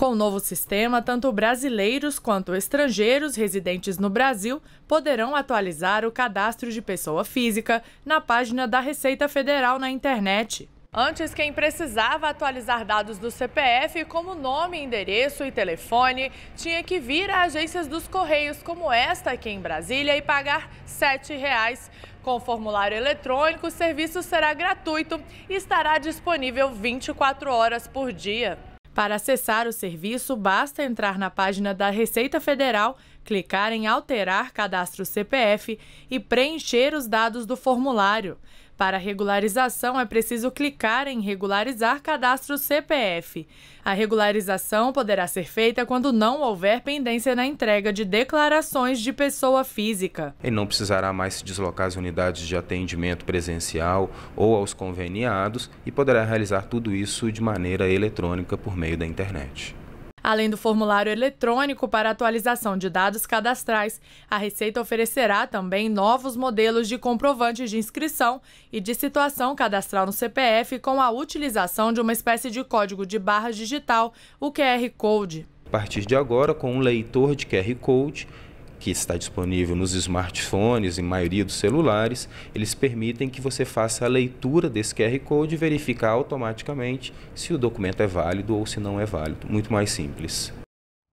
Com o novo sistema, tanto brasileiros quanto estrangeiros residentes no Brasil poderão atualizar o cadastro de pessoa física na página da Receita Federal na internet. Antes, quem precisava atualizar dados do CPF, como nome, endereço e telefone, tinha que vir a agências dos Correios, como esta aqui em Brasília, e pagar R$ 7,00. Com o formulário eletrônico, o serviço será gratuito e estará disponível 24 horas por dia. Para acessar o serviço, basta entrar na página da Receita Federal, clicar em Alterar Cadastro CPF e preencher os dados do formulário. Para regularização, é preciso clicar em Regularizar Cadastro CPF. A regularização poderá ser feita quando não houver pendência na entrega de declarações de pessoa física. E não precisará mais se deslocar às unidades de atendimento presencial ou aos conveniados e poderá realizar tudo isso de maneira eletrônica por meio da internet. Além do formulário eletrônico para atualização de dados cadastrais, a Receita oferecerá também novos modelos de comprovantes de inscrição e de situação cadastral no CPF com a utilização de uma espécie de código de barra digital, o QR Code. A partir de agora, com um leitor de QR Code, que está disponível nos smartphones e maioria dos celulares, eles permitem que você faça a leitura desse QR Code e verificar automaticamente se o documento é válido ou se não é válido. Muito mais simples.